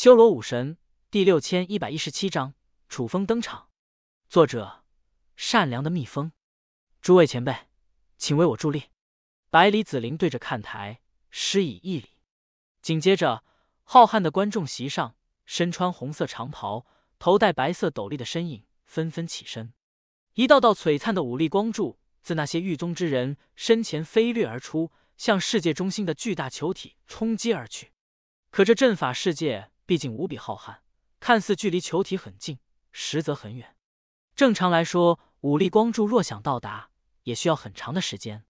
修罗武神第六千一百一十七章：楚风登场。作者：善良的蜜蜂。诸位前辈，请为我助力！百里紫菱对着看台施以一礼。紧接着，浩瀚的观众席上，身穿红色长袍、头戴白色斗笠的身影纷纷起身，一道道璀璨的武力光柱自那些御宗之人身前飞掠而出，向世界中心的巨大球体冲击而去。可这阵法世界。毕竟无比浩瀚，看似距离球体很近，实则很远。正常来说，五粒光柱若想到达，也需要很长的时间。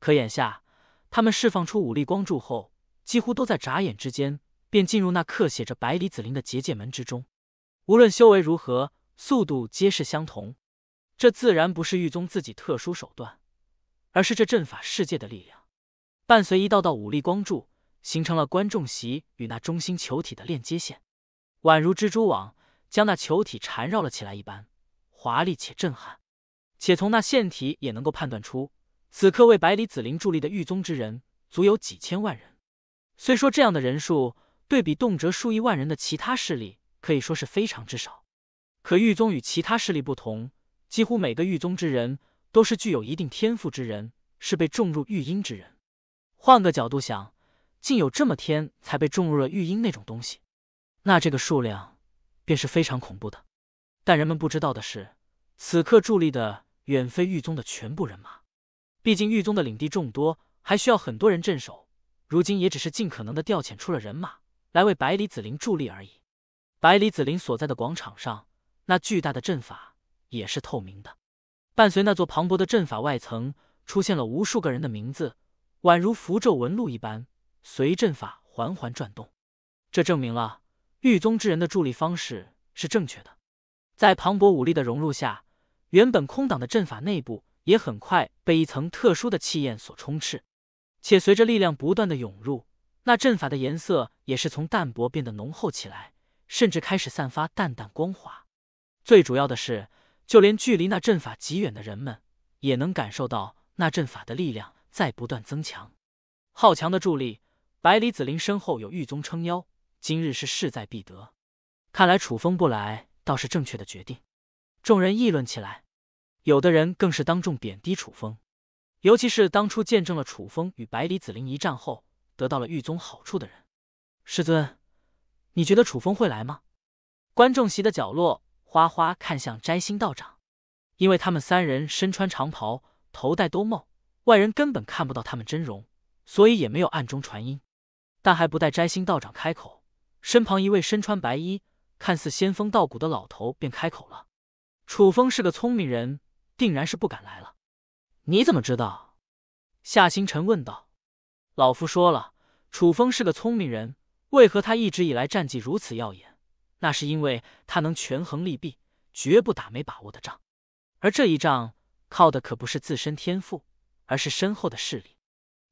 可眼下，他们释放出五粒光柱后，几乎都在眨眼之间便进入那刻写着“百里紫林的结界门之中。无论修为如何，速度皆是相同。这自然不是玉宗自己特殊手段，而是这阵法世界的力量。伴随一道道五粒光柱。形成了观众席与那中心球体的链接线，宛如蜘蛛网将那球体缠绕了起来一般，华丽且震撼。且从那线体也能够判断出，此刻为百里紫菱助力的狱宗之人足有几千万人。虽说这样的人数对比动辄数亿万人的其他势力，可以说是非常之少。可狱宗与其他势力不同，几乎每个狱宗之人都是具有一定天赋之人，是被种入狱婴之人。换个角度想。竟有这么天才被种入了玉婴那种东西，那这个数量便是非常恐怖的。但人们不知道的是，此刻助力的远非玉宗的全部人马，毕竟玉宗的领地众多，还需要很多人镇守。如今也只是尽可能的调遣出了人马来为百里紫陵助力而已。百里紫陵所在的广场上，那巨大的阵法也是透明的，伴随那座磅礴的阵法外层，出现了无数个人的名字，宛如符咒纹路一般。随阵法缓缓转动，这证明了玉宗之人的助力方式是正确的。在磅礴武力的融入下，原本空荡的阵法内部也很快被一层特殊的气焰所充斥。且随着力量不断的涌入，那阵法的颜色也是从淡薄变得浓厚起来，甚至开始散发淡淡光华。最主要的是，就连距离那阵法极远的人们，也能感受到那阵法的力量在不断增强。好强的助力！百里子林身后有玉宗撑腰，今日是势在必得。看来楚风不来倒是正确的决定。众人议论起来，有的人更是当众贬低楚风，尤其是当初见证了楚风与百里子林一战后得到了玉宗好处的人。师尊，你觉得楚风会来吗？观众席的角落，花花看向摘星道长，因为他们三人身穿长袍，头戴兜帽，外人根本看不到他们真容，所以也没有暗中传音。但还不待摘星道长开口，身旁一位身穿白衣、看似仙风道骨的老头便开口了：“楚风是个聪明人，定然是不敢来了。”“你怎么知道？”夏星辰问道。“老夫说了，楚风是个聪明人，为何他一直以来战绩如此耀眼？那是因为他能权衡利弊，绝不打没把握的仗。而这一仗靠的可不是自身天赋，而是深厚的势力。”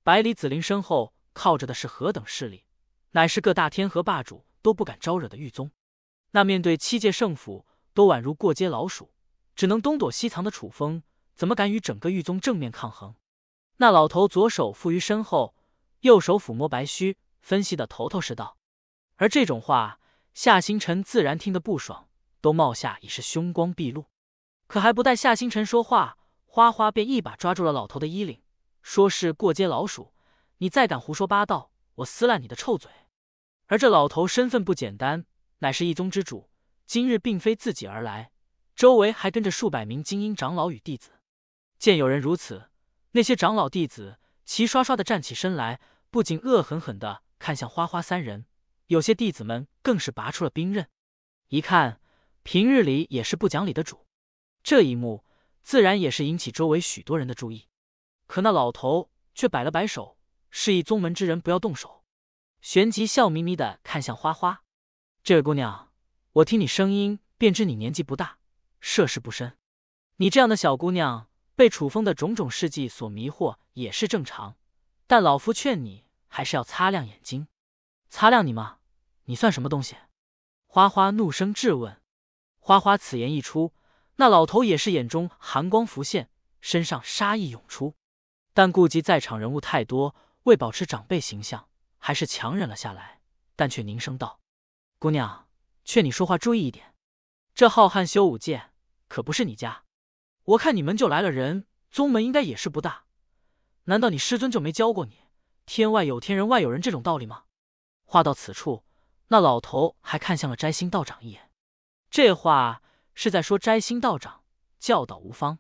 百里紫菱身后。靠着的是何等势力，乃是各大天河霸主都不敢招惹的玉宗。那面对七界圣府都宛如过街老鼠，只能东躲西藏的楚风，怎么敢与整个狱宗正面抗衡？那老头左手负于身后，右手抚摸白须，分析的头头是道。而这种话，夏星辰自然听得不爽，都冒下已是凶光毕露。可还不待夏星辰说话，花花便一把抓住了老头的衣领，说是过街老鼠。你再敢胡说八道，我撕烂你的臭嘴！而这老头身份不简单，乃是一宗之主，今日并非自己而来，周围还跟着数百名精英长老与弟子。见有人如此，那些长老弟子齐刷刷的站起身来，不仅恶狠狠的看向花花三人，有些弟子们更是拔出了兵刃。一看，平日里也是不讲理的主，这一幕自然也是引起周围许多人的注意。可那老头却摆了摆手。示意宗门之人不要动手，旋即笑眯眯的看向花花，这位姑娘，我听你声音便知你年纪不大，涉世不深，你这样的小姑娘被楚风的种种事迹所迷惑也是正常，但老夫劝你还是要擦亮眼睛，擦亮你吗？你算什么东西？花花怒声质问。花花此言一出，那老头也是眼中寒光浮现，身上杀意涌出，但顾及在场人物太多。为保持长辈形象，还是强忍了下来，但却凝声道：“姑娘，劝你说话注意一点。这浩瀚修武界可不是你家，我看你们就来了人宗门，应该也是不大。难道你师尊就没教过你‘天外有天，人外有人’这种道理吗？”话到此处，那老头还看向了摘星道长一眼，这话是在说摘星道长教导无方。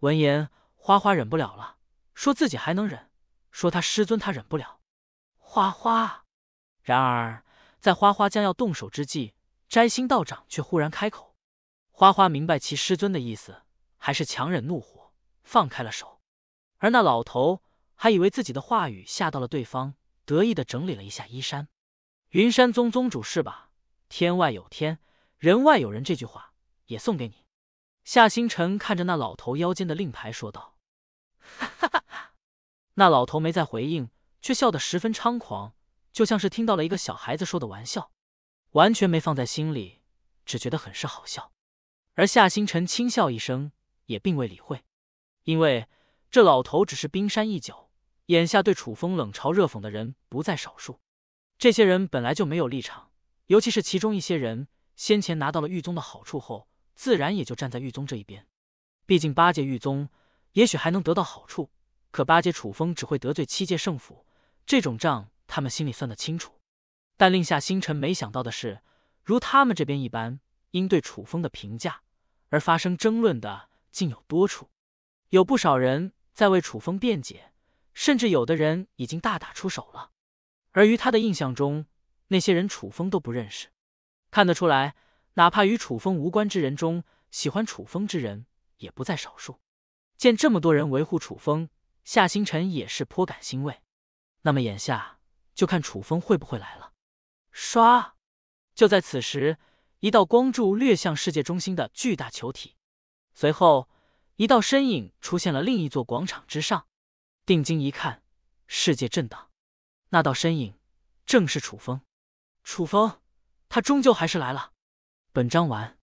闻言，花花忍不了了，说自己还能忍。说他师尊，他忍不了。花花，然而在花花将要动手之际，摘星道长却忽然开口。花花明白其师尊的意思，还是强忍怒火，放开了手。而那老头还以为自己的话语吓到了对方，得意的整理了一下衣衫。云山宗宗主是吧？天外有天，人外有人，这句话也送给你。夏星辰看着那老头腰间的令牌说道。那老头没再回应，却笑得十分猖狂，就像是听到了一个小孩子说的玩笑，完全没放在心里，只觉得很是好笑。而夏星辰轻笑一声，也并未理会，因为这老头只是冰山一角，眼下对楚风冷嘲热讽的人不在少数。这些人本来就没有立场，尤其是其中一些人先前拿到了玉宗的好处后，自然也就站在玉宗这一边。毕竟巴结玉宗，也许还能得到好处。可巴结楚风只会得罪七界圣府，这种账他们心里算得清楚。但令夏星辰没想到的是，如他们这边一般，因对楚风的评价而发生争论的竟有多处，有不少人在为楚风辩解，甚至有的人已经大打出手了。而于他的印象中，那些人楚风都不认识。看得出来，哪怕与楚风无关之人中，喜欢楚风之人也不在少数。见这么多人维护楚风，夏星辰也是颇感欣慰，那么眼下就看楚风会不会来了。唰！就在此时，一道光柱掠向世界中心的巨大球体，随后一道身影出现了另一座广场之上。定睛一看，世界震荡，那道身影正是楚风。楚风，他终究还是来了。本章完。